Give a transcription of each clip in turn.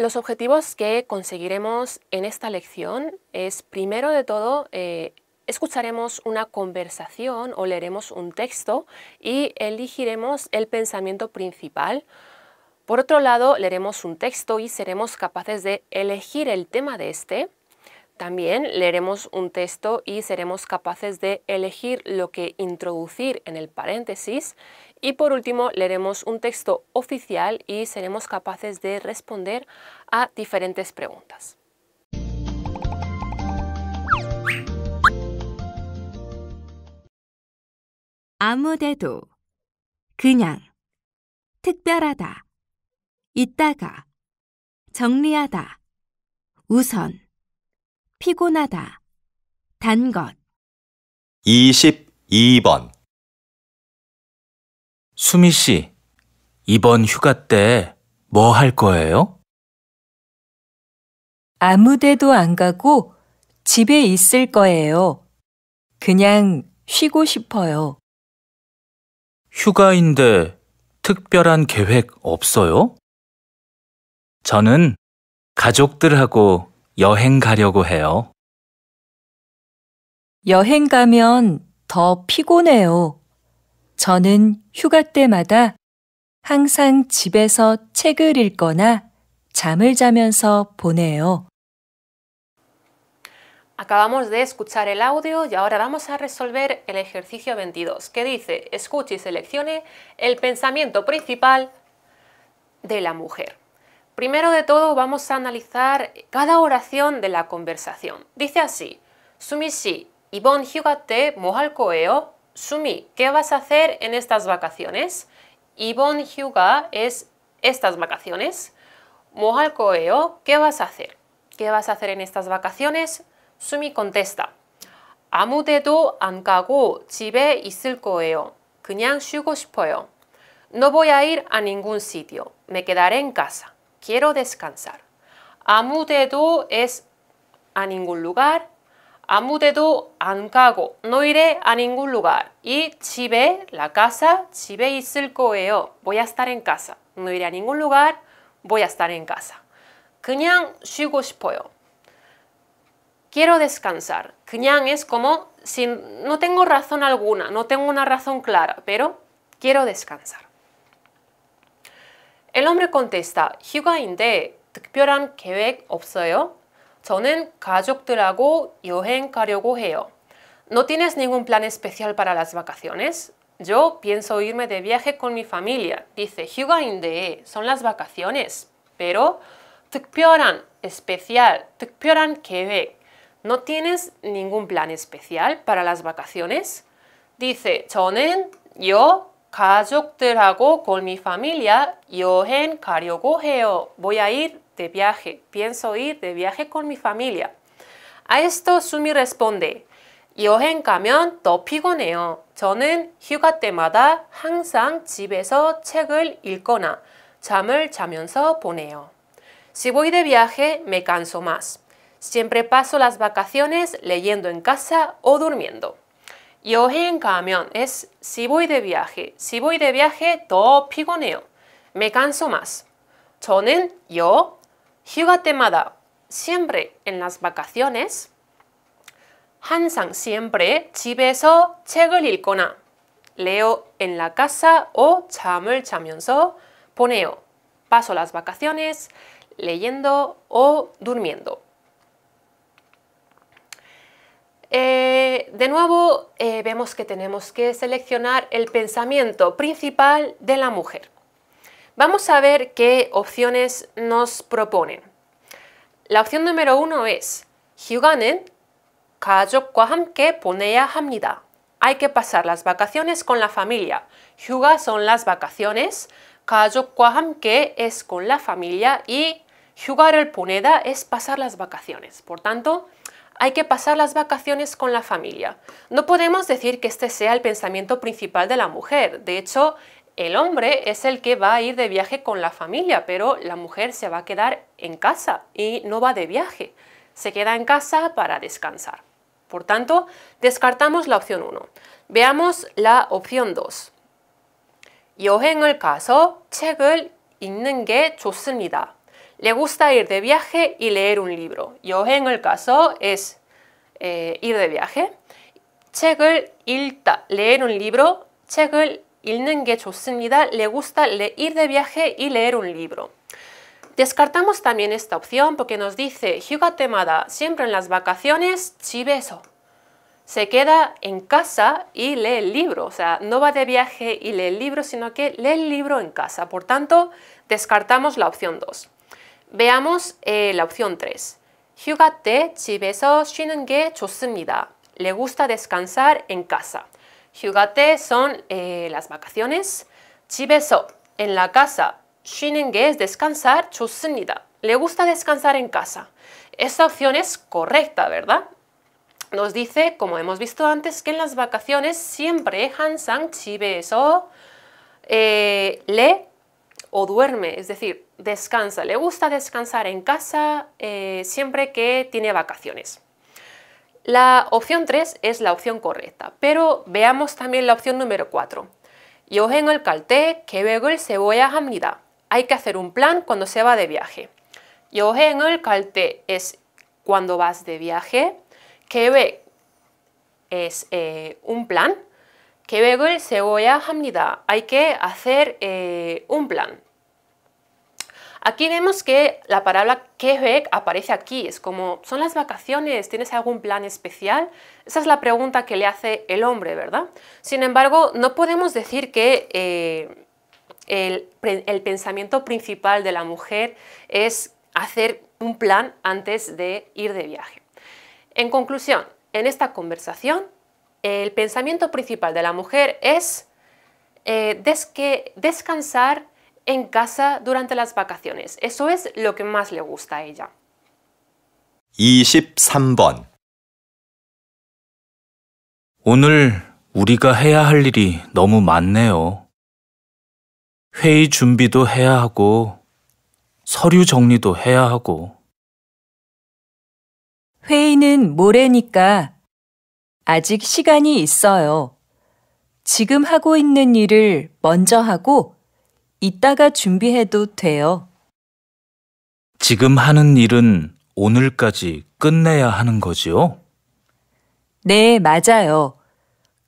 Los objetivos que conseguiremos en esta lección es, primero de todo, eh, escucharemos una conversación o leeremos un texto y elegiremos el pensamiento principal. Por otro lado, leeremos un texto y seremos capaces de elegir el tema de este. También leeremos un texto y seremos capaces de elegir lo que introducir en el paréntesis. Y por último, leeremos un texto oficial y seremos capaces de responder a diferentes preguntas. 그냥, 특별하다, 피곤하다, 단 것. 22번 수미 씨, 이번 휴가 때 뭐 할 거예요? 아무 데도 안 가고 집에 있을 거예요. 그냥 쉬고 싶어요. 휴가인데 특별한 계획 없어요? 저는 가족들하고 여행 가려고 해요. 여행 가면 더 피곤해요. 저는 휴가 때마다 항상 집에서 책을 읽거나 잠을 자면서 보내요. Acabamos de escuchar el audio y ahora vamos a resolver el ejercicio 22, que dice, escuche y seleccione el pensamiento principal de la mujer. Primero de todo vamos a analizar cada oración de la conversación. Dice así, Sumi si, Ibon hyugate mohal koeo. Sumi, ¿qué vas a hacer en estas vacaciones? Ibon hyuga es estas vacaciones. Mohal koeo, ¿qué vas a hacer? ¿Qué vas a hacer en estas vacaciones? Sumi contesta, 아무데도 안 가고 집에 있을 거예요. 그냥 No voy a ir a ningún sitio. Me quedaré en casa quiero descansar. 아무데도 es a ningún lugar. 아무데도 안 가고 no iré a ningún lugar. Y 집에 la casa, 집에 있을 거예요. Voy a estar en casa. No iré a ningún lugar. Voy a estar en casa. 그냥 쉬고 싶어요. Quiero descansar. 그냥 es como si no tengo razón alguna, no tengo una razón clara, pero quiero descansar. El hombre contesta, 휴가인데 ¿No tienes ningún plan especial para las vacaciones? Yo pienso irme de viaje con mi familia. Dice, 휴가인데 son las vacaciones. Pero, 특별한, especial, 특별한 계획. ¿No tienes ningún plan especial para las vacaciones? Dice, 저는, yo, 가족들하고 con mi familia 여행 가려고 해요. Voy a ir de viaje. Pienso ir de viaje con mi familia. A esto Sumi responde. 여행 가면 더 피곤해요. 저는 휴가 때마다 항상 집에서 책을 읽거나 잠을 자면서 보내요. Si voy de viaje, me canso más. Siempre paso las vacaciones leyendo en casa o durmiendo. Yo en camión. es si voy de viaje. Si voy de viaje todo pigoneo Me canso más. 저는 yo 휴가 siempre en las vacaciones Hansan siempre 집에서 el 읽거나 leo en la casa o 잠을 자면서 poneo, Paso las vacaciones leyendo o durmiendo. Eh, de nuevo, eh, vemos que tenemos que seleccionar el pensamiento principal de la mujer. Vamos a ver qué opciones nos proponen. La opción número uno es 휴가는 가족과 함께 보내야 hamnida. Hay que pasar las vacaciones con la familia. 휴가 son las vacaciones, 가족과 함께 es con la familia y 휴가를 보내다 es pasar las vacaciones. Por tanto, hay que pasar las vacaciones con la familia. No podemos decir que este sea el pensamiento principal de la mujer. De hecho, el hombre es el que va a ir de viaje con la familia, pero la mujer se va a quedar en casa y no va de viaje. Se queda en casa para descansar. Por tanto, descartamos la opción 1. Veamos la opción 2. en 가서 caso, 읽는 게 좋습니다 le gusta ir de viaje y leer un libro. Yo en el caso es eh, ir de viaje. 책을 읽다, leer un libro. 책을 읽는 Le gusta ir de viaje y leer un libro. Descartamos también esta opción porque nos dice Hyuga siempre en las vacaciones, chibeso. Se queda en casa y lee el libro, o sea, no va de viaje y lee el libro, sino que lee el libro en casa. Por tanto, descartamos la opción 2. Veamos eh, la opción 3. 휴가 때 집에서 Le gusta descansar en casa. 휴가 son eh, las vacaciones. 집에서, en la casa. 쉬는 es descansar, Le gusta descansar en casa. Esta opción es correcta, ¿verdad? Nos dice, como hemos visto antes, que en las vacaciones siempre han sang eh, le o duerme, es decir, descansa. Le gusta descansar en casa eh, siempre que tiene vacaciones. La opción 3 es la opción correcta, pero veamos también la opción número 4. Yo en el calte el cebolla jamida. Hay que hacer un plan cuando se va de viaje. Yo en el calte es cuando vas de viaje. Que ve es eh, un plan voy a Hamnida, Hay que hacer eh, un plan. Aquí vemos que la palabra Quebec aparece aquí, es como, ¿son las vacaciones? ¿Tienes algún plan especial? Esa es la pregunta que le hace el hombre, ¿verdad? Sin embargo, no podemos decir que eh, el, pensamiento principal de la mujer es hacer un plan antes de ir de viaje. En conclusión, en esta conversación el pensamiento principal de la mujer es eh, des que descansar en casa durante las vacaciones. Eso es lo que más le gusta a ella. 23번 오늘 우리가 해야 할 일이 너무 많네요. 회의 준비도 해야 하고, 서류 정리도 해야 하고. 회의는 모레니까 아직 시간이 있어요. 지금 하고 있는 일을 먼저 하고 이따가 준비해도 돼요. 지금 하는 일은 오늘까지 끝내야 하는 거지요? 네, 맞아요.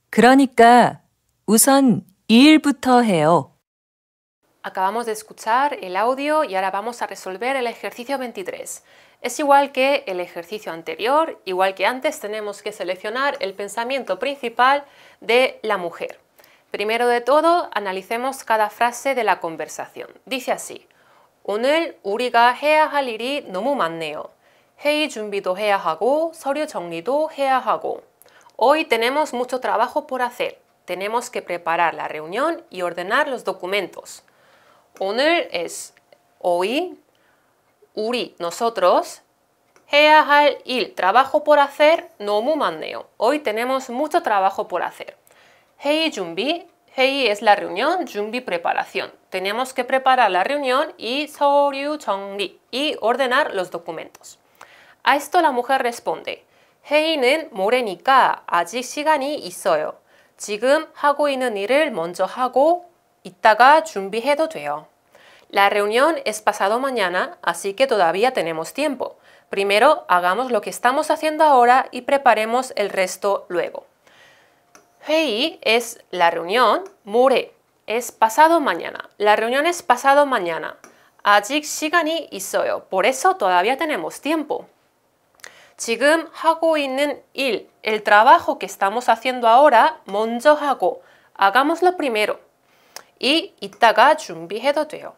그러니까 우선 이 일부터 해요. Acabamos de escuchar el audio y ahora vamos a resolver el ejercicio 23. Es igual que el ejercicio anterior, igual que antes tenemos que seleccionar el pensamiento principal de la mujer. Primero de todo, analicemos cada frase de la conversación. Dice así: 오늘 Hoy tenemos mucho trabajo por hacer. Tenemos que preparar la reunión y ordenar los documentos. 오늘 es hoy 우리, nosotros, 해야 할 일, trabajo por hacer, 너무 많네요. Hoy tenemos mucho trabajo por hacer. 회의 준비, 회의 es la reunión, 준비 preparación. Tenemos que preparar la reunión y 서류 정리, y ordenar los documentos. A esto la mujer responde, 회의는 모레니까 아직 시간이 있어요. 지금 하고 있는 일을 먼저 하고 이따가 준비해도 돼요. La reunión es pasado mañana, así que todavía tenemos tiempo. Primero hagamos lo que estamos haciendo ahora y preparemos el resto luego. Hei es la reunión, mure es pasado mañana. La reunión es pasado mañana. 아직 y isoyo, Por eso todavía tenemos tiempo. 지금 하고 innen il, el trabajo que estamos haciendo ahora, hago, Hagamos lo primero. Y 이따가 준비해도 돼요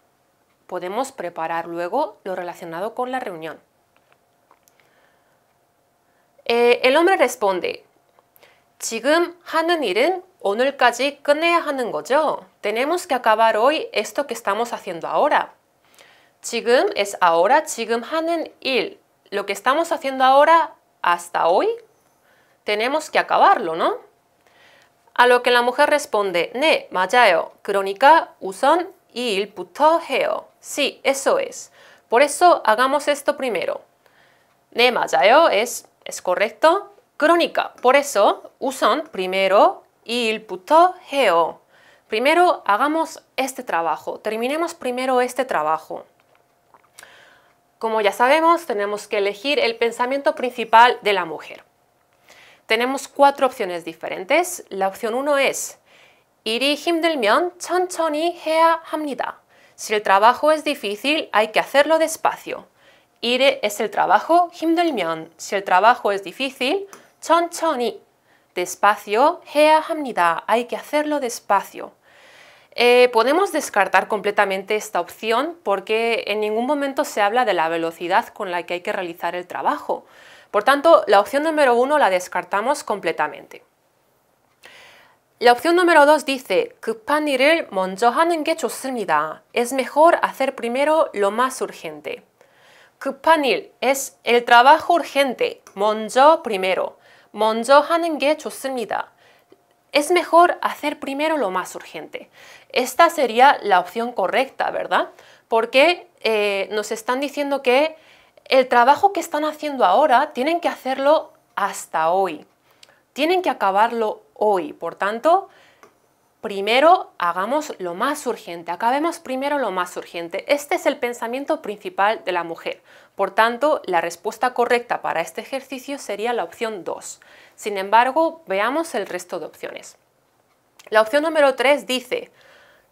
podemos preparar luego lo relacionado con la reunión. Eh, el hombre responde, 지금 하는 일은 오늘까지 끝내야 하는 거죠? Tenemos que acabar hoy esto que estamos haciendo ahora. 지금 es ahora, 지금 하는 일. Lo que estamos haciendo ahora hasta hoy, tenemos que acabarlo, ¿no? A lo que la mujer responde, 네, 맞아요. 그러니까 우선 이 일부터 해요. Sí, eso es. Por eso hagamos esto primero. Ne mazayo es, es correcto. Crónica. Por eso usan primero puto geo. Primero hagamos este trabajo. Terminemos primero este trabajo. Como ya sabemos, tenemos que elegir el pensamiento principal de la mujer. Tenemos cuatro opciones diferentes. La opción uno es 힘들면 천천히 해야 합니다. Si el trabajo es difícil, hay que hacerlo despacio. Ire es el trabajo, 힘들면. Si el trabajo es difícil, chon i. Despacio, hea hamnida. Hay que hacerlo despacio. Eh, podemos descartar completamente esta opción porque en ningún momento se habla de la velocidad con la que hay que realizar el trabajo. Por tanto, la opción número uno la descartamos completamente. La opción número 2 dice, 급한 일을 먼저 Es mejor hacer primero lo más urgente. 급한 es el trabajo urgente, 먼저 primero. Es mejor hacer primero lo más urgente. Esta sería la opción correcta, ¿verdad? Porque eh, nos están diciendo que el trabajo que están haciendo ahora tienen que hacerlo hasta hoy. Tienen que acabarlo hoy. Por tanto, primero hagamos lo más urgente, acabemos primero lo más urgente. Este es el pensamiento principal de la mujer. Por tanto, la respuesta correcta para este ejercicio sería la opción 2. Sin embargo, veamos el resto de opciones. La opción número 3 dice,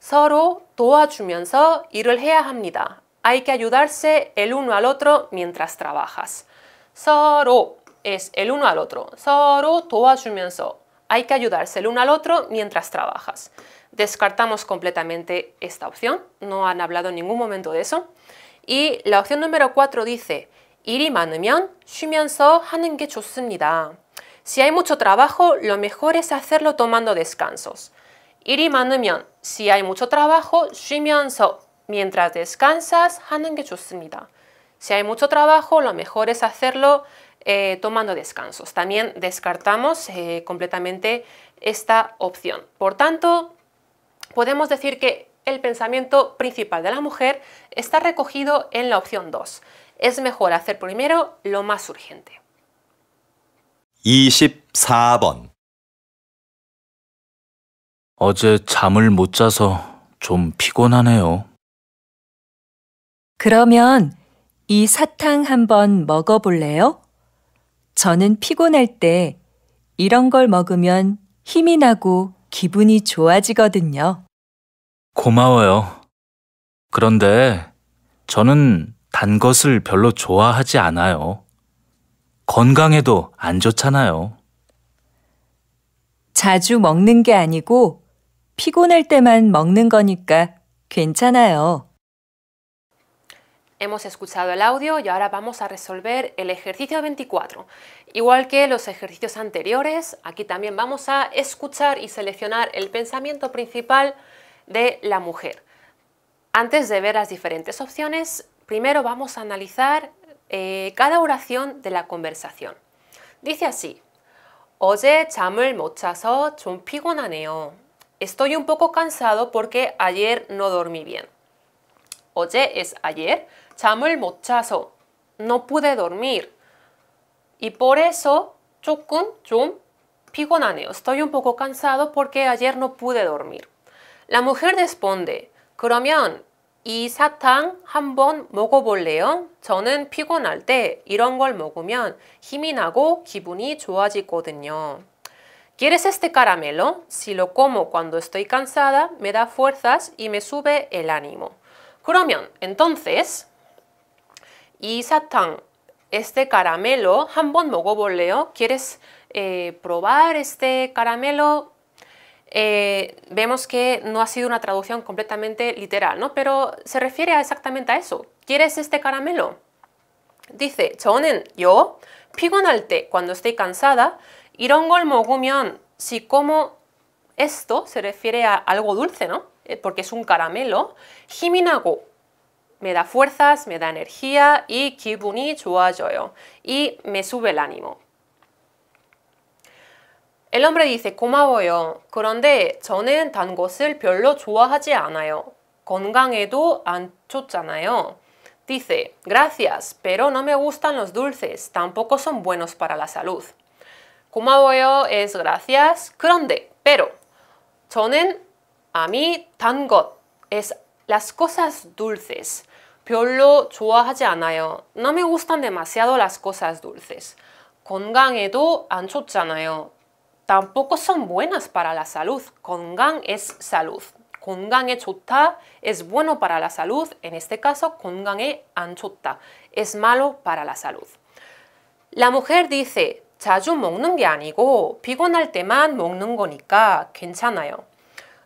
서로 도와주면서 일을 해야 합니다. Hay que ayudarse el uno al otro mientras trabajas. 서로 es el uno al otro. 서로 도와주면서 hay que ayudarse el uno al otro mientras trabajas. Descartamos completamente esta opción, no han hablado en ningún momento de eso. Y la opción número 4 dice, Si hay mucho trabajo, lo mejor es hacerlo tomando descansos. si hay mucho trabajo, 쉬면서, mientras descansas, 하는 Si hay mucho trabajo, lo mejor es hacerlo eh, tomando descansos. También descartamos eh, completamente esta opción. Por tanto, podemos decir que el pensamiento principal de la mujer está recogido en la opción 2. Es mejor hacer primero lo más urgente. 24번 어제 잠을 못 자서 좀 피곤하네요. 그러면 이 사탕 한번 저는 피곤할 때 이런 걸 먹으면 힘이 나고 기분이 좋아지거든요. 고마워요. 그런데 저는 단 것을 별로 좋아하지 않아요. 건강에도 안 좋잖아요. 자주 먹는 게 아니고 피곤할 때만 먹는 거니까 괜찮아요. Hemos escuchado el audio y ahora vamos a resolver el ejercicio 24. Igual que los ejercicios anteriores, aquí también vamos a escuchar y seleccionar el pensamiento principal de la mujer. Antes de ver las diferentes opciones, primero vamos a analizar eh, cada oración de la conversación. Dice así, Estoy un poco cansado porque ayer no dormí bien. Oye es ayer, 잠을 못 자서 no pude dormir. Y por eso 조금 좀 피곤하네요. Estoy un poco cansado porque ayer no pude dormir. La mujer responde, 그러면 이 사탕 한번 먹어볼래요? 저는 피곤할 때 이런 걸 먹으면 힘이 나고 기분이 좋아지거든요. ¿Quieres este caramelo? Si lo como cuando estoy cansada, me da fuerzas y me sube el ánimo. 그러면, entonces, y 사탕, este caramelo, 한번 먹어볼래요? ¿Quieres eh, probar este caramelo? Eh, vemos que no ha sido una traducción completamente literal, ¿no? Pero se refiere exactamente a eso. ¿Quieres este caramelo? Dice, 저는 yo 피곤할 때, cuando estoy cansada, irongo 걸 먹으면, si como esto, se refiere a algo dulce, ¿no? Eh, porque es un caramelo. 힘이 me da fuerzas, me da energía y 기분이 좋아져요. Y me sube el ánimo. El hombre dice 고마워요. 그런데 저는 단 것을 별로 좋아하지 않아요. 건강에도 안 좋잖아요. Dice, gracias, pero no me gustan los dulces, tampoco son buenos para la salud. 고마워요 es gracias, 그런데, pero, 저는 a mí tango es las cosas dulces. No me gustan demasiado las cosas dulces. 건강에도 안 좋잖아요. Tampoco son buenas para la salud. 건강 es salud. 건강에 좋다 es bueno para la salud. En este caso, 건강에 안 좋다 es malo para la salud. La mujer dice, 자주 먹는 게 아니고 피곤할 때만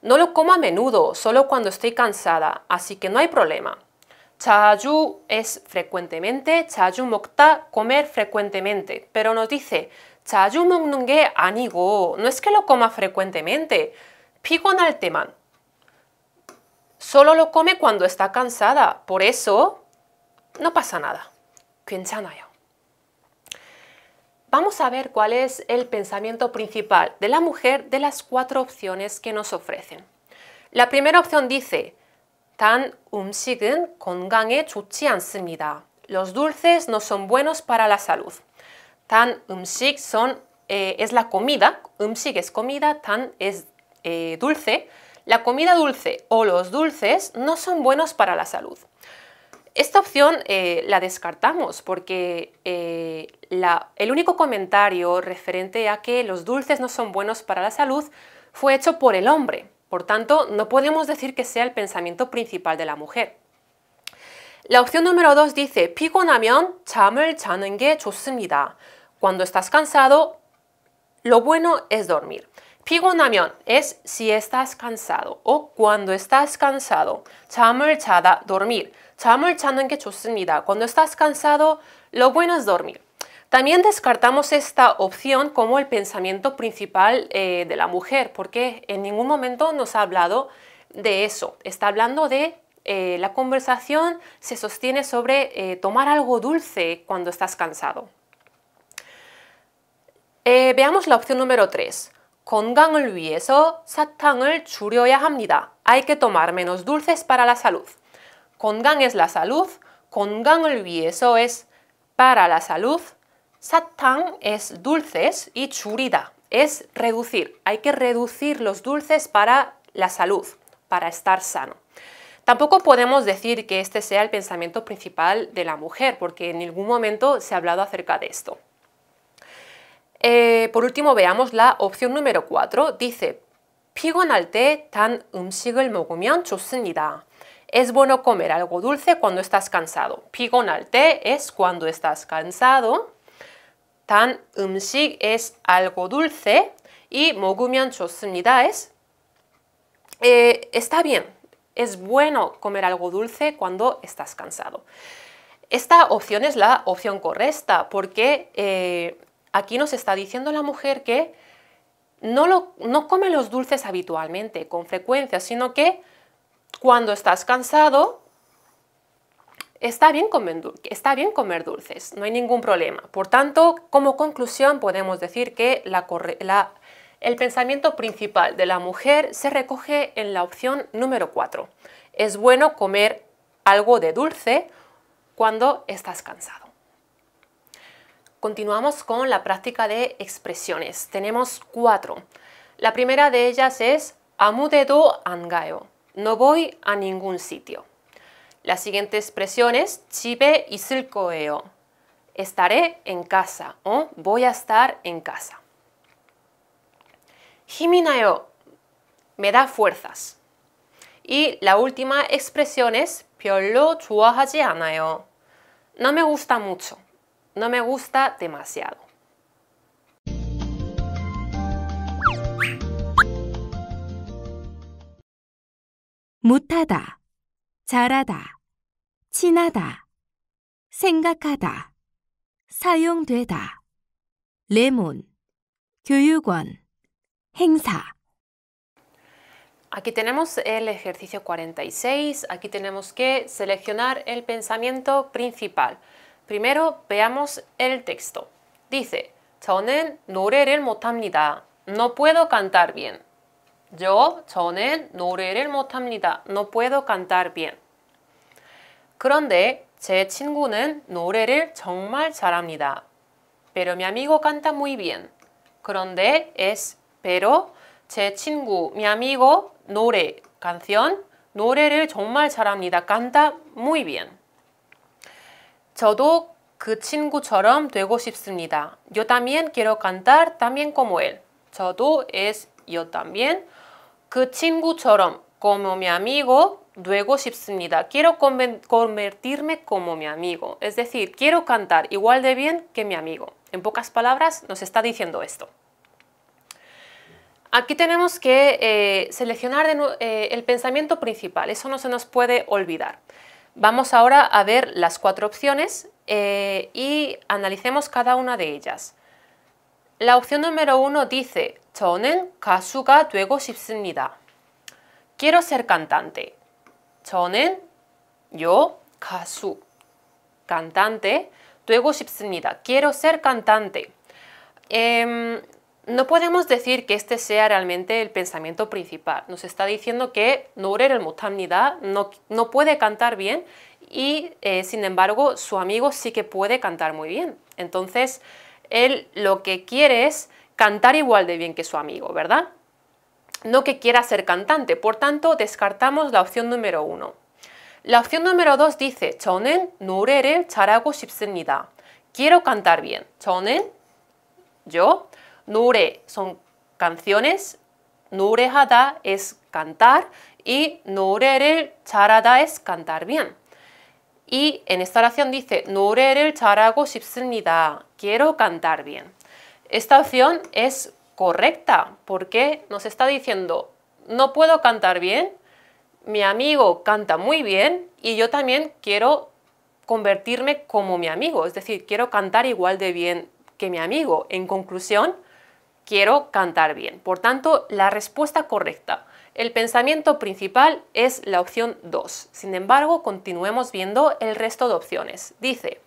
No lo como a menudo, solo cuando estoy cansada, así que no hay problema. Chayu es frecuentemente, chayu mokta, comer frecuentemente. Pero nos dice, Chayu 먹는 anigo, no es que lo coma frecuentemente, Pigo teman. Solo lo come cuando está cansada, por eso no pasa nada. Vamos a ver cuál es el pensamiento principal de la mujer de las cuatro opciones que nos ofrecen. La primera opción dice, tan 음식은 건강에 좋지 않습니다. Los dulces no son buenos para la salud. Tan 음식 son, eh, es la comida, 음식 es comida, tan es eh, dulce. La comida dulce o los dulces no son buenos para la salud. Esta opción eh, la descartamos porque el único comentario referente a que los dulces no son buenos para la salud fue hecho por el hombre. Por tanto, no podemos decir que sea el pensamiento principal de la mujer. La opción número 2 dice, 피곤하면 잠을 자는 게 좋습니다. Cuando estás cansado, lo bueno es dormir. 피곤하면 es si estás cansado o cuando estás cansado. 잠을 자다, dormir. 잠을 자는 게 Cuando estás cansado, lo bueno es dormir. También descartamos esta opción como el pensamiento principal eh, de la mujer, porque en ningún momento nos ha hablado de eso. Está hablando de eh, la conversación se sostiene sobre eh, tomar algo dulce cuando estás cansado. veamos la opción número 3. 건강을 위해서 사탕을 줄여야 합니다. Hay que tomar menos dulces para la salud. gan es la salud, 건강을 위해서 es para la salud Satan es dulces y churida es reducir. Hay que reducir los dulces para la salud, para estar sano. Tampoco podemos decir que este sea el pensamiento principal de la mujer, porque en ningún momento se ha hablado acerca de esto. Eh, por último, veamos la opción número 4. Dice, Es bueno comer algo dulce cuando estás cansado. al té es cuando estás cansado tan 음식 es algo dulce y mogumian 좋습니다 es está bien, es bueno comer algo dulce cuando estás cansado. Esta opción es la opción correcta porque eh, aquí nos está diciendo la mujer que no, no come los dulces habitualmente, con frecuencia, sino que cuando estás cansado Está bien, comer, dulces, no hay ningún problema. Por tanto, como conclusión podemos decir que el pensamiento principal de la mujer se recoge en la opción número 4. Es bueno comer algo de dulce cuando estás cansado. Continuamos con la práctica de expresiones. Tenemos cuatro. La primera de ellas es amudedo angayo. No voy a ningún sitio. La siguiente expresión es chipe y 거예요. Estaré en casa o voy a estar en casa. Jiminaeo me da fuerzas. Y la última expresión es 별로 좋아하지 않아요. No me gusta mucho. No me gusta demasiado. Mutada, 잘하다. Aquí tenemos el ejercicio 46. Aquí tenemos que seleccionar el pensamiento principal. Primero veamos el texto. Dice, 저는 노래를 No puedo cantar bien. Yo, No puedo cantar bien. 그런데 제 친구는 노래를 정말 잘합니다. Pero mi amigo canta muy bien. 그런데 es pero 제 친구 mi amigo 노래 canción 노래를 정말 잘합니다. canta muy bien. 저도 그 친구처럼 되고 싶습니다. Yo también quiero cantar también como él. 저도 es yo también 그 친구처럼 como mi amigo Quiero convertirme como mi amigo. Es decir, quiero cantar igual de bien que mi amigo. En pocas palabras, nos está diciendo esto. Aquí tenemos que eh, seleccionar eh, el pensamiento principal, eso no se nos puede olvidar. Vamos ahora a ver las cuatro opciones eh, y analicemos cada una de ellas. La opción número uno dice, Quiero ser cantante yo 가수 cantante Quiero ser cantante. Em, no podemos decir que este sea realmente el pensamiento principal. Nos está diciendo que no, no puede cantar bien y eh, sin embargo su amigo sí que puede cantar muy bien. Entonces él lo que quiere es cantar igual de bien que su amigo, ¿verdad? no que quiera ser cantante, por tanto descartamos la opción número uno. La opción número dos dice 저는 노래를 잘하고 싶습니다. Quiero cantar bien. 저는 yo, 노래 son canciones, 노래하다 es cantar y 노래를 charada es cantar bien. Y en esta oración dice 노래를 잘하고 싶습니다. Quiero cantar bien. Esta opción es correcta, porque nos está diciendo, no puedo cantar bien, mi amigo canta muy bien y yo también quiero convertirme como mi amigo, es decir, quiero cantar igual de bien que mi amigo. En conclusión, quiero cantar bien. Por tanto, la respuesta correcta, el pensamiento principal es la opción 2. Sin embargo, continuemos viendo el resto de opciones. Dice,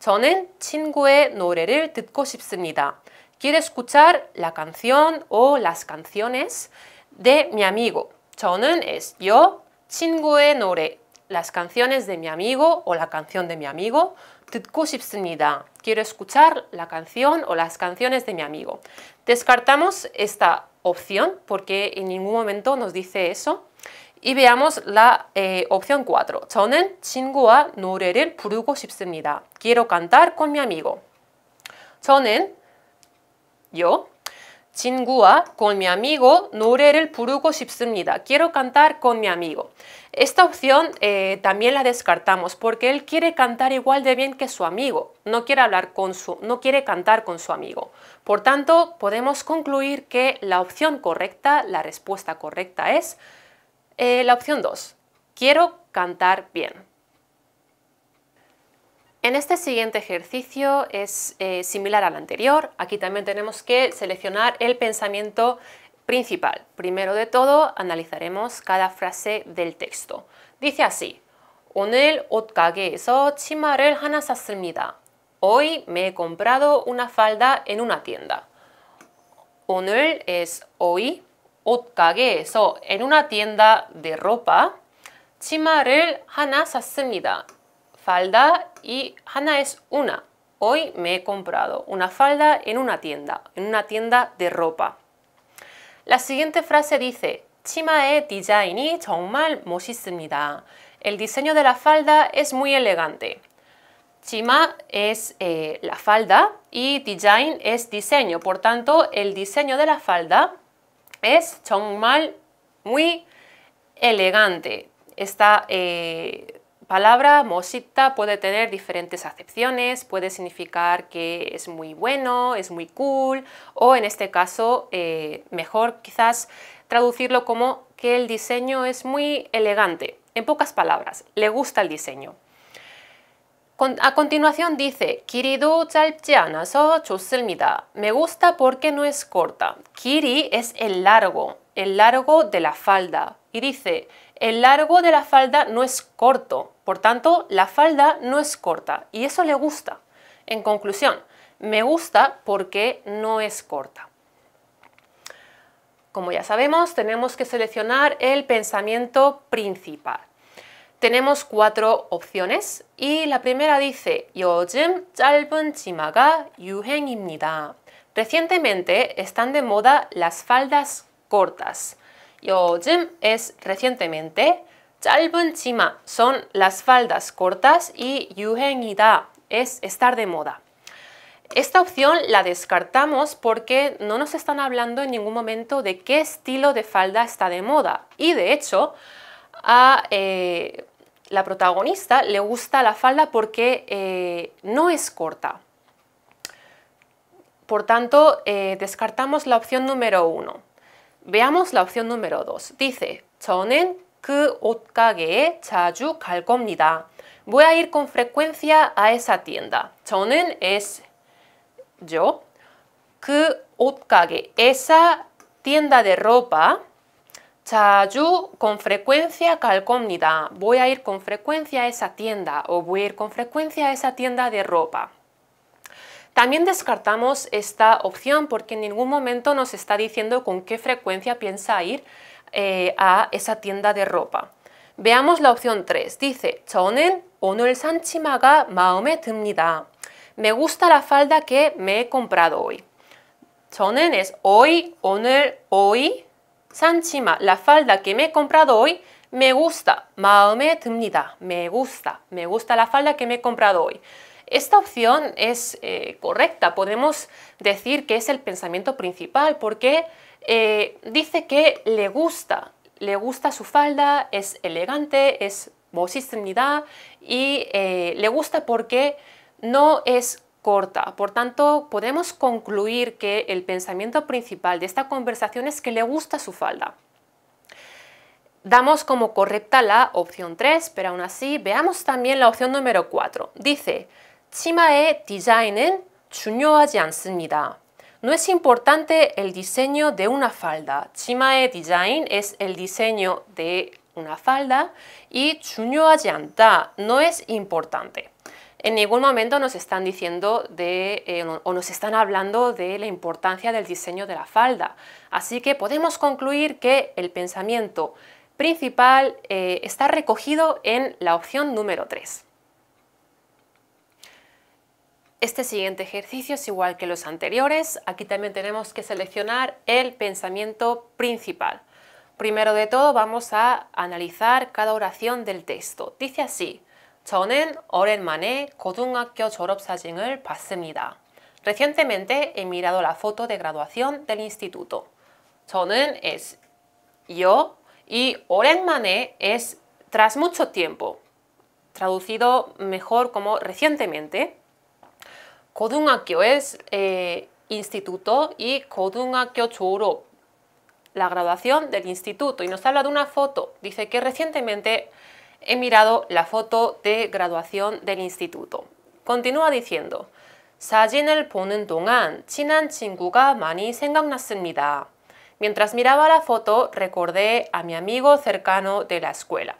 저는 친구의 노래를 듣고 싶습니다. Quiero escuchar la canción o las canciones de mi amigo. 저는 es yo, 친구의 노래, las canciones de mi amigo o la canción de mi amigo. 듣고 싶습니다. Quiero escuchar la canción o las canciones de mi amigo. Descartamos esta opción porque en ningún momento nos dice eso. Y veamos la eh, opción 4. 저는 친구와 노래를 부르고 싶습니다. Quiero cantar con mi amigo. 저는 yo. chingua, con mi amigo el 부르고 싶습니다. Quiero cantar con mi amigo. Esta opción eh, también la descartamos porque él quiere cantar igual de bien que su amigo. No quiere hablar con su, no quiere cantar con su amigo. Por tanto, podemos concluir que la opción correcta, la respuesta correcta es eh, la opción 2. Quiero cantar bien. En este siguiente ejercicio es eh, similar al anterior, aquí también tenemos que seleccionar el pensamiento principal. Primero de todo, analizaremos cada frase del texto. Dice así, 오늘 옷가게에서 치마를 하나 샀습니다. Hoy me he comprado una falda en una tienda. 오늘 es hoy, 옷가게에서 en una tienda de ropa, 치마를 하나 샀습니다 falda y Hanna es una. Hoy me he comprado una falda en una tienda, en una tienda de ropa. La siguiente frase dice, El diseño de la falda es muy elegante. Chima es eh, la falda y design es diseño. Por tanto, el diseño de la falda es chongmal muy elegante. Está eh, palabra mosita puede tener diferentes acepciones, puede significar que es muy bueno, es muy cool, o en este caso, eh, mejor quizás traducirlo como que el diseño es muy elegante. En pocas palabras, le gusta el diseño. a continuación dice, Me gusta porque no es corta. Kiri es el largo, el largo de la falda y dice, el largo de la falda no es corto, por tanto, la falda no es corta y eso le gusta. En conclusión, me gusta porque no es corta. Como ya sabemos, tenemos que seleccionar el pensamiento principal. Tenemos cuatro opciones y la primera dice chimaga Recientemente están de moda las faldas cortas. Jim es recientemente, 짧은 치마 son las faldas cortas y 유행이다 es estar de moda. Esta opción la descartamos porque no nos están hablando en ningún momento de qué estilo de falda está de moda. Y de hecho, a eh, la protagonista le gusta la falda porque eh, no es corta. Por tanto, eh, descartamos la opción número uno. Veamos la opción número 2. Dice, 저는 그 옷가게에 자주 갈 Voy a ir con frecuencia a esa tienda. 저는 es yo. 그 옷가게, esa tienda de ropa. 자주 con frecuencia 갈 Voy a ir con frecuencia a esa tienda o voy a ir con frecuencia a esa tienda de ropa. También descartamos esta opción porque en ningún momento nos está diciendo con qué frecuencia piensa ir eh, a esa tienda de ropa. Veamos la opción 3. Dice, 저는 오늘 마음에 듭니다. Me gusta la falda que me he comprado hoy. 저는 es hoy, 오늘, hoy, Sanchima la falda que me he comprado hoy, me gusta, 마음에 듭니다. Me gusta, me gusta la falda que me he comprado hoy. Esta opción es eh, correcta, podemos decir que es el pensamiento principal porque eh, dice que le gusta, le gusta su falda, es elegante, es bosistrinidad y eh, le gusta porque no es corta. Por tanto, podemos concluir que el pensamiento principal de esta conversación es que le gusta su falda. Damos como correcta la opción 3, pero aún así veamos también la opción número 4. Dice, 치마의 No es importante el diseño de una falda. Chimae design es el diseño de una falda y no es importante. En ningún momento nos están diciendo de, eh, o nos están hablando de la importancia del diseño de la falda. Así que podemos concluir que el pensamiento principal eh, está recogido en la opción número 3. Este siguiente ejercicio es igual que los anteriores. Aquí también tenemos que seleccionar el pensamiento principal. Primero de todo vamos a analizar cada oración del texto. Dice así. Recientemente he mirado la foto de graduación del instituto. 저는 es yo y 오랜만에 es tras mucho tiempo. Traducido mejor como recientemente. 고등학교 es eh, instituto y 고등학교 졸업, la graduación del instituto. Y nos habla de una foto. Dice que recientemente he mirado la foto de graduación del instituto. Continúa diciendo, 사진을 보는 동안 친한 친구가 Mientras miraba la foto, recordé a mi amigo cercano de la escuela.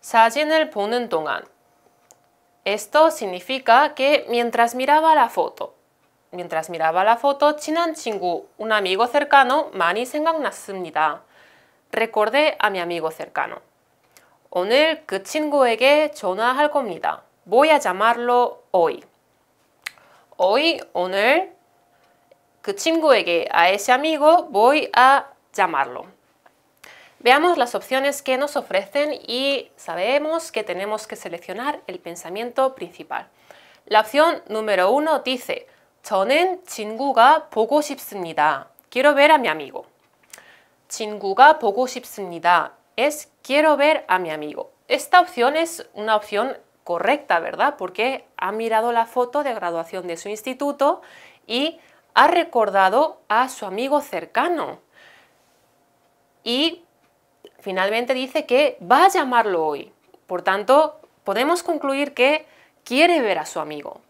사진을 보는 동안 esto significa que mientras miraba la foto, mientras miraba la foto, 친한 친구, un amigo cercano, 많이 생각났습니다. Recordé a mi amigo cercano. 오늘 그 친구에게 전화할 겁니다. Voy a llamarlo hoy. Hoy, 오늘, 그 친구에게, a ese amigo, voy a llamarlo. Veamos las opciones que nos ofrecen y sabemos que tenemos que seleccionar el pensamiento principal. La opción número uno dice 저는 친구가 보고 Quiero ver a mi amigo. 친구가 보고 싶습니다. Es quiero ver a mi amigo. Esta opción es una opción correcta, ¿verdad? Porque ha mirado la foto de graduación de su instituto y ha recordado a su amigo cercano. Y finalmente dice que va a llamarlo hoy. Por tanto, podemos concluir que quiere ver a su amigo.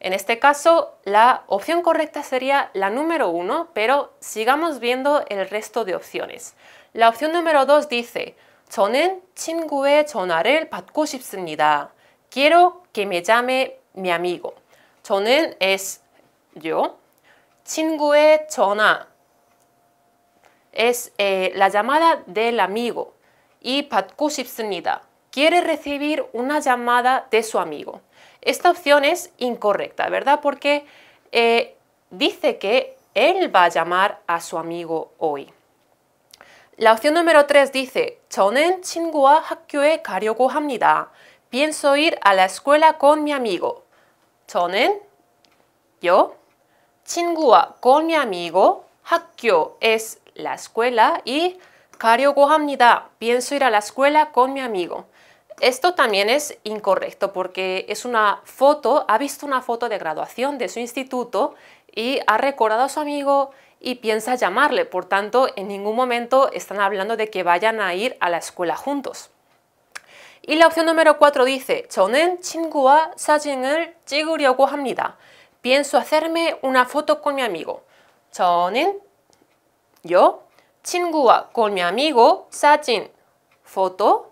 En este caso, la opción correcta sería la número uno, pero sigamos viendo el resto de opciones. La opción número dos dice, 저는 친구의 전화를 받고 싶습니다. Quiero que me llame mi amigo. 저는 es yo. 친구의 전화 es eh, la llamada del amigo. Y 받고 Quiere recibir una llamada de su amigo. Esta opción es incorrecta, ¿verdad? Porque eh, dice que él va a llamar a su amigo hoy. La opción número 3 dice, 저는 친구와 학교에 가려고 합니다. Pienso ir a la escuela con mi amigo. 저는, yo, 친구와, con mi amigo, 학교 es la escuela y 가려고 합니다. Pienso ir a la escuela con mi amigo. Esto también es incorrecto porque es una foto, ha visto una foto de graduación de su instituto y ha recordado a su amigo y piensa llamarle. Por tanto, en ningún momento están hablando de que vayan a ir a la escuela juntos. Y la opción número 4 dice, 저는 친구와 사진을 찍으려고 Pienso hacerme una foto con mi amigo. 저는 yo, 친구와 con mi amigo, 사진, foto,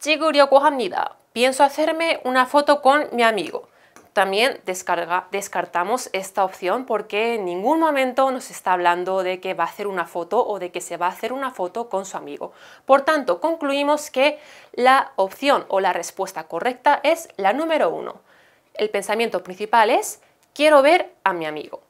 찍으려고 합니다. Pienso hacerme una foto con mi amigo. También descartamos esta opción porque en ningún momento nos está hablando de que va a hacer una foto o de que se va a hacer una foto con su amigo. Por tanto, concluimos que la opción o la respuesta correcta es la número uno. El pensamiento principal es quiero ver a mi amigo.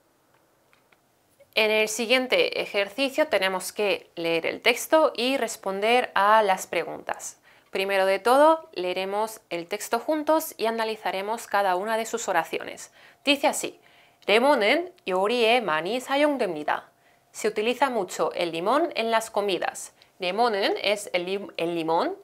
En el siguiente ejercicio tenemos que leer el texto y responder a las preguntas. Primero de todo, leeremos el texto juntos y analizaremos cada una de sus oraciones. Dice así, 레몬은 hay un DEMIDA. Se utiliza mucho el limón en las comidas. DEMONEN es el, limón el limón,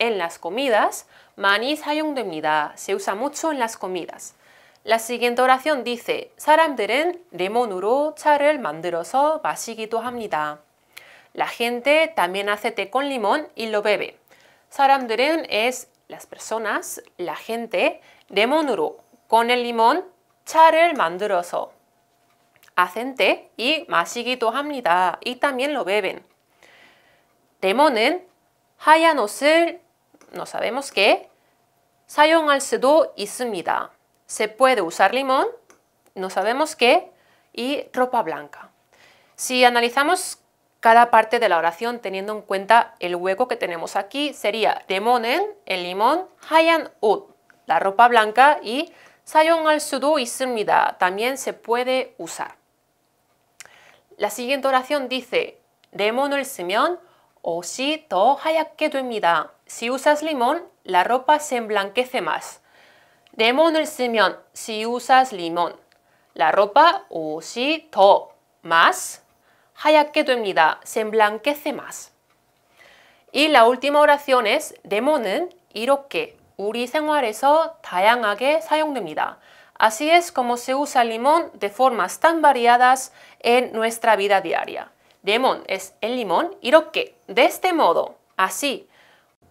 en las comidas, un DEMIDA Se usa mucho en las comidas. La siguiente oración dice, 사람들은 레몬으로 차를 만들어서 마시기도 합니다. La gente también hace té con limón y lo bebe. 사람들은 es las personas, la gente, 레몬으로, con el limón, 차를 만들어서, hacen té y 마시기도 합니다. Y también lo beben. 레몬은 하얀 옷을, no sabemos qué, 사용할 수도 있습니다 se puede usar limón, no sabemos qué, y ropa blanca. Si analizamos cada parte de la oración teniendo en cuenta el hueco que tenemos aquí, sería Demonen, el limón, hayan ud, la ropa blanca y sayon al y también se puede usar. La siguiente oración dice el o osi to to 됩니다. Si usas limón, la ropa se emblanquece más el 쓰면 si usas limón. La ropa o si 더 más tu 됩니다. se emblanquece más. Y la última oración es demon은 이렇게 우리 생활에서 다양하게 사용됩니다. Así es como se usa el limón de formas tan variadas en nuestra vida diaria. Demon es el limón, 이렇게, de este modo, así.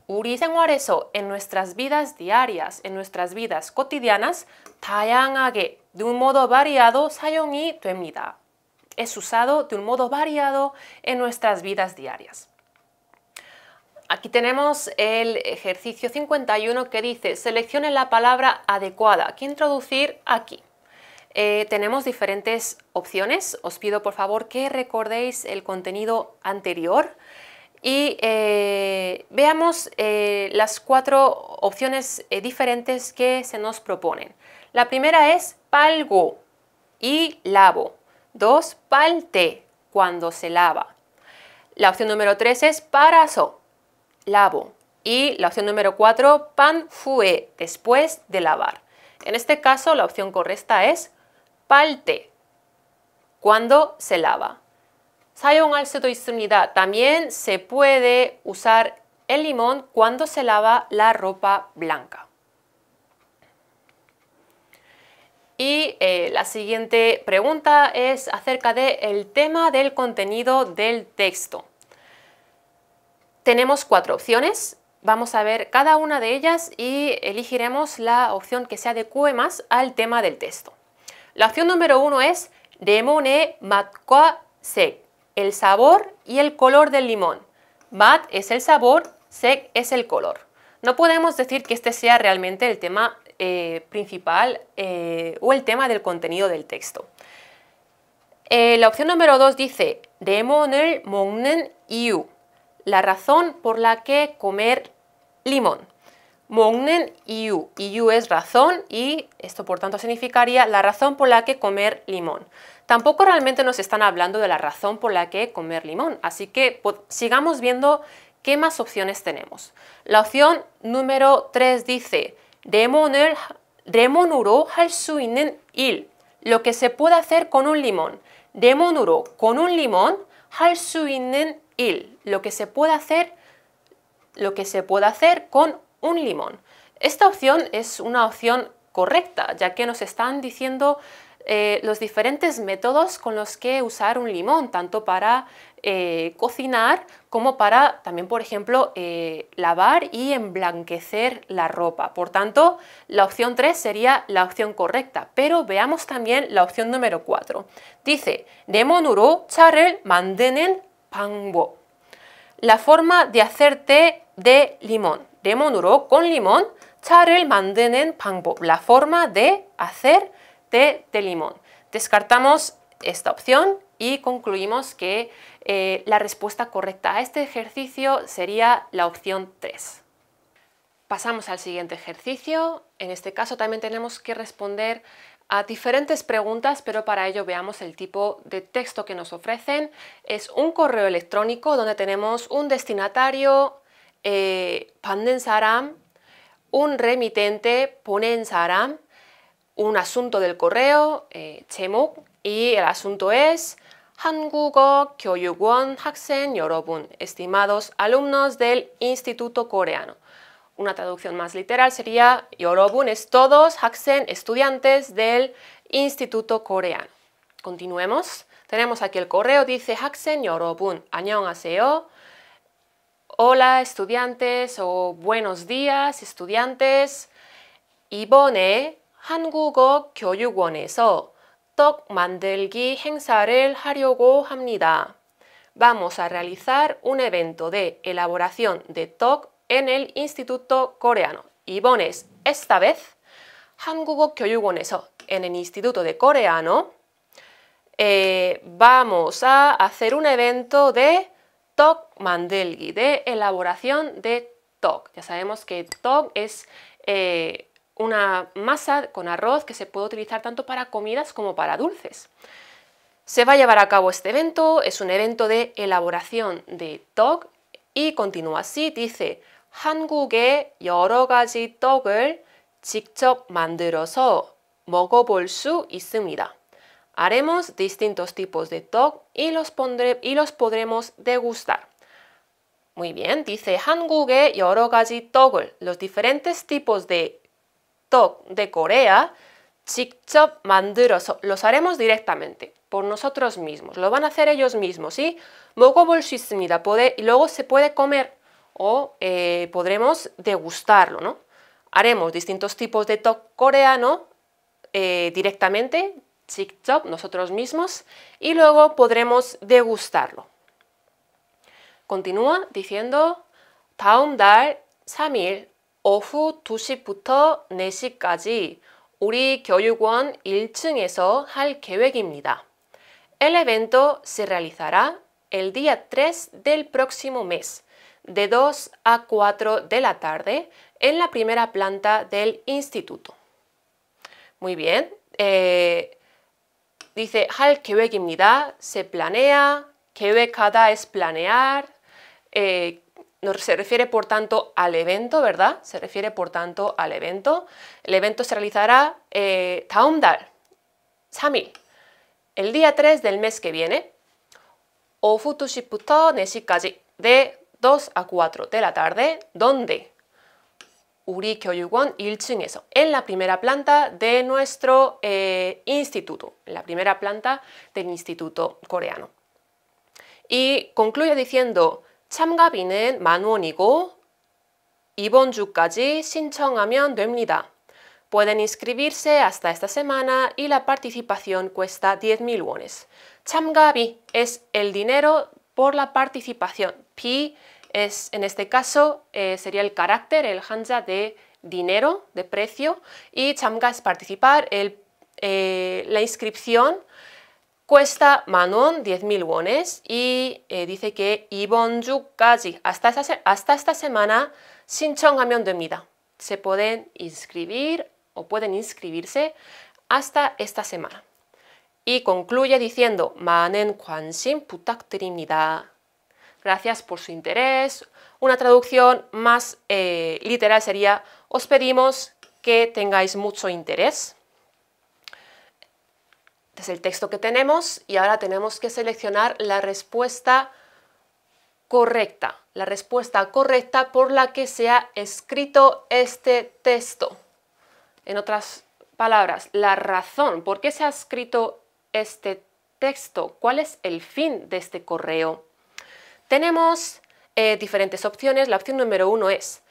우리 생활에서 en nuestras vidas diarias, en nuestras vidas cotidianas 다양하게 de un modo variado 사용이 됩니다. Es usado de un modo variado en nuestras vidas diarias. Aquí tenemos el ejercicio 51 que dice seleccione la palabra adecuada que introducir aquí. Eh, tenemos diferentes opciones. Os pido por favor que recordéis el contenido anterior y eh, veamos eh, las cuatro opciones eh, diferentes que se nos proponen. La primera es palgo y lavo. Dos, palte, cuando se lava. La opción número tres es paraso, lavo. Y la opción número cuatro, pan fue, después de lavar. En este caso, la opción correcta es palte, cuando se lava. 사용할 También se puede usar el limón cuando se lava la ropa blanca. Y eh, la siguiente pregunta es acerca del el tema del contenido del texto. Tenemos cuatro opciones. Vamos a ver cada una de ellas y elegiremos la opción que se adecue más al tema del texto. La opción número uno es Demone matkwa el sabor y el color del limón. Bad es el sabor, sec es el color. No podemos decir que este sea realmente el tema eh, principal eh, o el tema del contenido del texto. Eh, la opción número 2 dice demonel mongnen iu, la razón por la que comer limón. Mongnen iu, iu es razón y esto por tanto significaría la razón por la que comer limón. Tampoco realmente nos están hablando de la razón por la que comer limón, así que pues, sigamos viendo qué más opciones tenemos. La opción número 3 dice demonuro halsuinen suinen lo que se puede hacer con un limón. monuro con un limón, hal suinen il, lo que se puede hacer, lo que se puede hacer con un limón. Esta opción es una opción correcta, ya que nos están diciendo eh, los diferentes métodos con los que usar un limón, tanto para eh, cocinar como para también, por ejemplo, eh, lavar y emblanquecer la ropa. Por tanto, la opción 3 sería la opción correcta, pero veamos también la opción número 4. Dice, demonuro, charrel, mandenen pangbo. La forma de hacer té de limón. monuro con limón, charel mandenen pangbo. La forma de hacer de limón. Descartamos esta opción y concluimos que eh, la respuesta correcta a este ejercicio sería la opción 3. Pasamos al siguiente ejercicio. En este caso también tenemos que responder a diferentes preguntas, pero para ello veamos el tipo de texto que nos ofrecen. Es un correo electrónico donde tenemos un destinatario, eh, pandensaram, un remitente, ponensaram, un asunto del correo, Chemuk, eh, y el asunto es 한국어 교육원 학생 Yorobun estimados alumnos del Instituto Coreano. Una traducción más literal sería Yorobun es todos, Haksen estudiantes del Instituto Coreano. Continuemos. Tenemos aquí el correo, dice Yorobun, 여러분, Aseo. Hola estudiantes o buenos días estudiantes. Ibone 한국어 교육원에서 Vamos a realizar un evento de elaboración de TOC en el Instituto Coreano. Y esta vez en el Instituto de Coreano eh, vamos a hacer un evento de TOC mandelgi, de elaboración de TOC. Ya sabemos que TOC es eh, una masa con arroz que se puede utilizar tanto para comidas como para dulces. Se va a llevar a cabo este evento, es un evento de elaboración de tteok y continúa así, dice 한국의 여러 가지 떡을 직접 만들어서 먹어볼 수 있습니다. Haremos distintos tipos de tteok y los, pondré, y los podremos degustar. Muy bien, dice 한국의 여러 가지 떡을, los diferentes tipos de TOK de Corea, Chik-Chop manduroso los haremos directamente por nosotros mismos. Lo van a hacer ellos mismos, ¿sí? y luego se puede comer o eh, podremos degustarlo, ¿no? Haremos distintos tipos de TOK coreano eh, directamente, TikTok, nosotros mismos, y luego podremos degustarlo. Continúa diciendo 다음 달 samir 오후 2시부터 4시까지 우리 1층에서 할 계획입니다. El evento se realizará el día 3 del próximo mes, de 2 a 4 de la tarde, en la primera planta del instituto. Muy bien. Eh, dice, 할 계획입니다. Se planea. 계획하다 es planear. Eh, se refiere por tanto al evento, ¿verdad? Se refiere por tanto al evento. El evento se realizará eh, el día 3 del mes que viene, o de 2 a 4 de la tarde, donde en la primera planta de nuestro eh, instituto, en la primera planta del instituto coreano. Y concluye diciendo, 참가비는 만원이고 이번 주까지 신청하면 됩니다. Pueden inscribirse hasta esta semana y la participación cuesta 10.000 wones. Chamgabi es el dinero por la participación. Pi es, en este caso, eh, sería el carácter, el hanja de dinero, de precio. Y chamga es participar, el, eh, la inscripción Cuesta Manon 10.000 wones y eh, dice que Ivon hasta esta, hasta esta semana, de mida. Se pueden inscribir o pueden inscribirse hasta esta semana. Y concluye diciendo, Manen 관심 Putakterimida. Gracias por su interés. Una traducción más eh, literal sería, os pedimos que tengáis mucho interés. Este es el texto que tenemos y ahora tenemos que seleccionar la respuesta correcta, la respuesta correcta por la que se ha escrito este texto. En otras palabras, la razón por qué se ha escrito este texto, cuál es el fin de este correo. Tenemos eh, diferentes opciones. La opción número uno es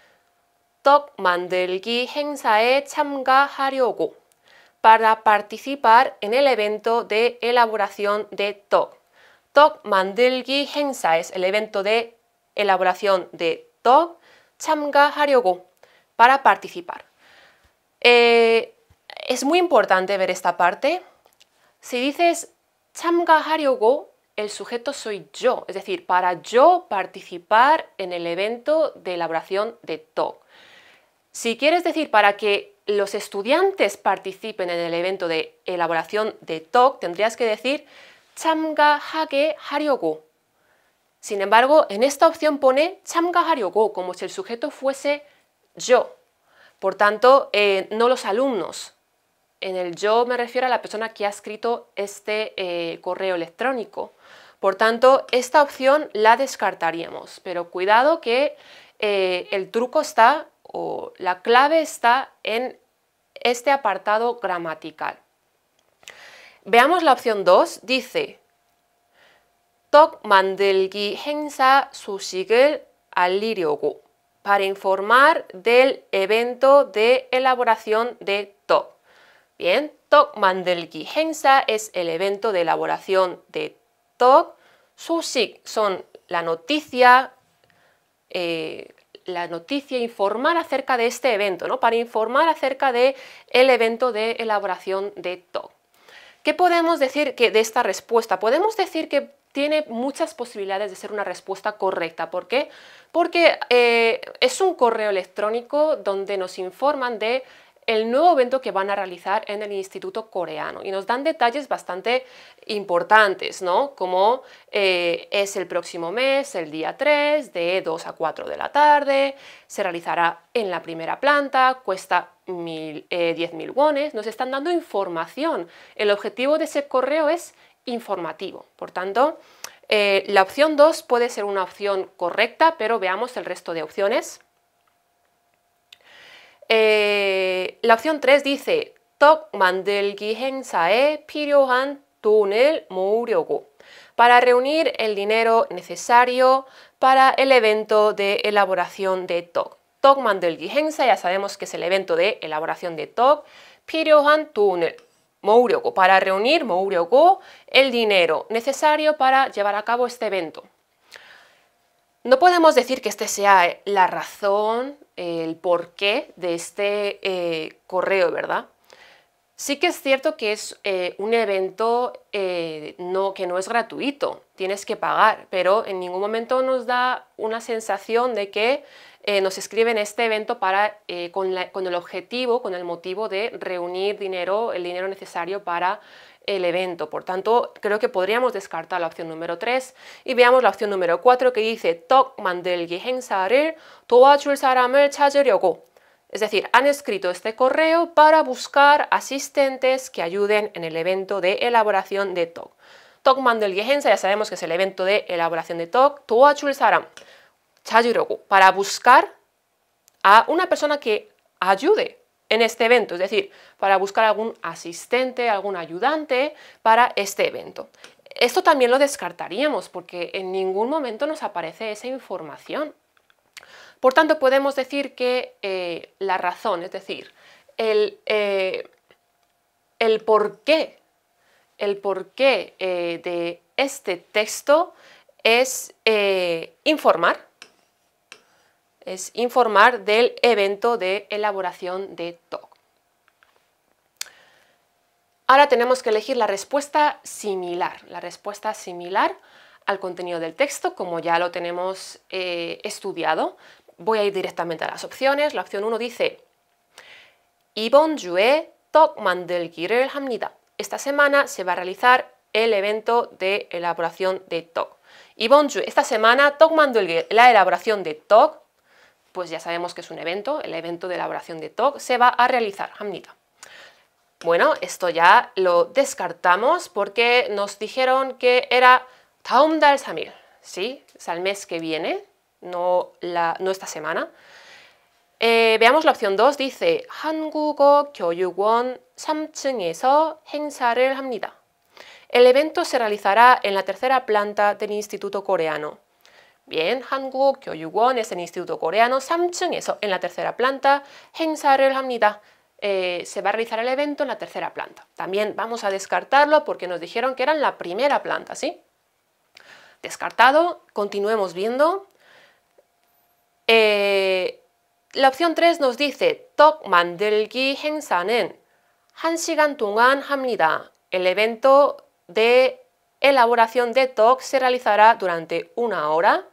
행사에 참가하려고 para participar en el evento de elaboración de TOC. TOC mandelgi hensa es el evento de elaboración de chamga Haryogu para participar. Eh, es muy importante ver esta parte. Si dices chamga Haryogu, el sujeto soy yo, es decir, para yo participar en el evento de elaboración de TOC. Si quieres decir para que los estudiantes participen en el evento de elaboración de TOC, tendrías que decir hage go Sin embargo, en esta opción pone go como si el sujeto fuese yo. Por tanto, eh, no los alumnos. En el yo me refiero a la persona que ha escrito este eh, correo electrónico. Por tanto, esta opción la descartaríamos. Pero cuidado que eh, el truco está o la clave está en este apartado gramatical. Veamos la opción 2, dice Tok hensa alirio gu para informar del evento de elaboración de Tok. Bien, Tok Mandelgi Hensa es el evento de elaboración de Tok. Susig son la noticia, eh, la noticia, informar acerca de este evento, ¿no? para informar acerca del el evento de elaboración de TOC. ¿Qué podemos decir que de esta respuesta? Podemos decir que tiene muchas posibilidades de ser una respuesta correcta. ¿Por qué? Porque eh, es un correo electrónico donde nos informan de el nuevo evento que van a realizar en el Instituto Coreano. Y nos dan detalles bastante importantes, ¿no? Como eh, es el próximo mes, el día 3, de 2 a 4 de la tarde, se realizará en la primera planta, cuesta mil, 10.000 eh, wones, nos están dando información. El objetivo de ese correo es informativo. Por tanto, eh, la opción 2 puede ser una opción correcta, pero veamos el resto de opciones. Eh, la opción 3 dice Tok 만들기 행사에 para reunir el dinero necesario para el evento de elaboración de Tok. Tok mandelgi ya sabemos que es el evento de elaboración de Tok. Piryohan para reunir el dinero necesario para llevar a cabo este evento. No podemos decir que este sea eh, la razón, el porqué de este eh, correo, ¿verdad? Sí que es cierto que es eh, un evento que no es gratuito, tienes que pagar, pero en ningún momento nos da una sensación de que nos escriben este evento para, con, el objetivo, con el motivo de reunir dinero, el dinero necesario para el evento. Por tanto, creo que podríamos descartar la opción número 3 y veamos la opción número 4 que dice Es decir, han escrito este correo para buscar asistentes que ayuden en el evento de elaboración de TOC. TOC Mandel ya sabemos que es el evento de elaboración de TOC. para buscar a una persona que ayude en este evento, es decir, para buscar algún asistente, algún ayudante para este evento. Esto también lo descartaríamos porque en ningún momento nos aparece esa información. Por tanto, podemos decir que eh, la razón, es decir, el, eh, el porqué, el eh, de este texto es informar, es informar del evento de elaboración de TOC. Ahora tenemos que elegir la respuesta similar, la respuesta similar al contenido del texto, como ya lo tenemos eh, estudiado. Voy a ir directamente a las opciones. La opción 1 dice, Esta semana se va a realizar el evento de elaboración de TOC. esta semana, la elaboración de TOC, pues ya sabemos que es un evento, el evento de elaboración de TOC se va a realizar, Hamnita. Bueno, esto ya lo descartamos porque nos dijeron que era Taumdal samir ¿sí? Es al mes que viene, no, la, esta semana. Eh, veamos la opción 2, dice 한국어 교육원 El evento se realizará en la tercera planta del Instituto Coreano. Bien, 한국교육원 es el Instituto Coreano Samsung eso, en la tercera planta, 행사를 Hamnida Eh, se va a realizar el evento en la tercera planta. También vamos a descartarlo porque nos dijeron que era en la primera planta, ¿sí? Descartado, continuemos viendo. Eh, la opción 3 nos dice, Tok Mandelgi 행사는 Hansigan 시간 El evento de elaboración de Tok se realizará durante una hora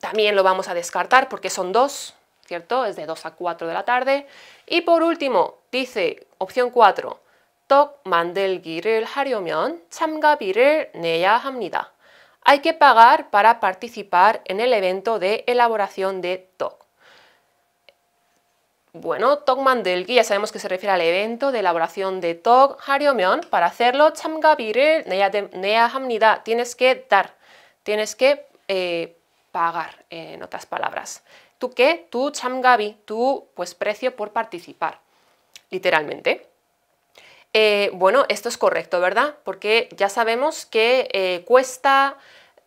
también lo vamos a descartar porque son dos, ¿cierto? Es de 2 a 4 de la tarde. Y por último, dice opción 4, 떡 mandelgiril hariomion chamgabiril Hay que pagar para participar en el evento de elaboración de TOC. Bueno, TOC mandelgi ya sabemos que se refiere al evento de elaboración de TOC hariomion para hacerlo chamgabiril 내야, Tienes que dar, tienes que eh, pagar, eh, en otras palabras. ¿Tú qué? Tú chamgabi, tu pues precio por participar, literalmente. Eh, bueno, esto es correcto, ¿verdad? Porque ya sabemos que eh, cuesta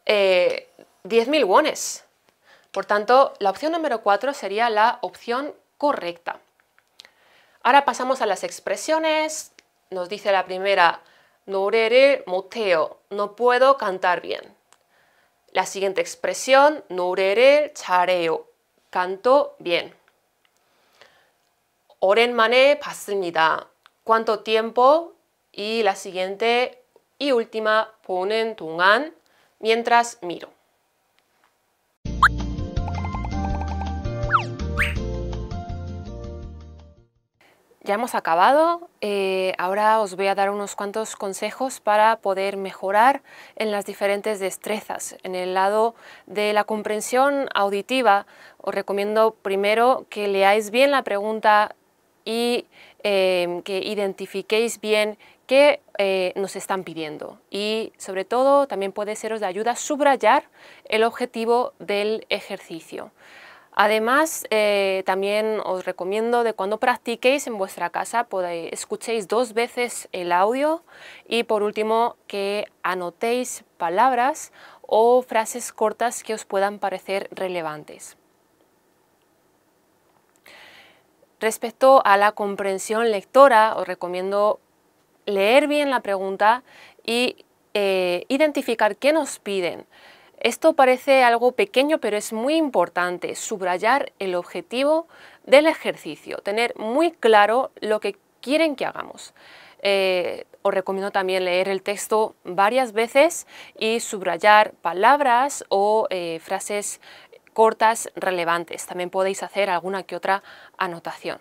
eh, 10.000 wones. Por tanto, la opción número 4 sería la opción correcta. Ahora pasamos a las expresiones. Nos dice la primera, moteo, no puedo cantar bien. La siguiente expresión, Nurere chareo, Canto bien. 오랜만에 봤습니다. ¿Cuánto tiempo? Y la siguiente y última, ponen tungan, mientras miro. ya hemos acabado. Eh, ahora os voy a dar unos cuantos consejos para poder mejorar en las diferentes destrezas. En el lado de la comprensión auditiva, os recomiendo primero que leáis bien la pregunta y eh, que identifiquéis bien qué eh, nos están pidiendo. Y sobre todo también puede seros de ayuda subrayar el objetivo del ejercicio. Además, eh, también os recomiendo de cuando practiquéis en vuestra casa, escuchéis dos veces el audio y por último que anotéis palabras o frases cortas que os puedan parecer relevantes. Respecto a la comprensión lectora, os recomiendo leer bien la pregunta y eh, identificar qué nos piden. Esto parece algo pequeño, pero es muy importante subrayar el objetivo del ejercicio, tener muy claro lo que quieren que hagamos. Eh, os recomiendo también leer el texto varias veces y subrayar palabras o eh, frases cortas relevantes. También podéis hacer alguna que otra anotación.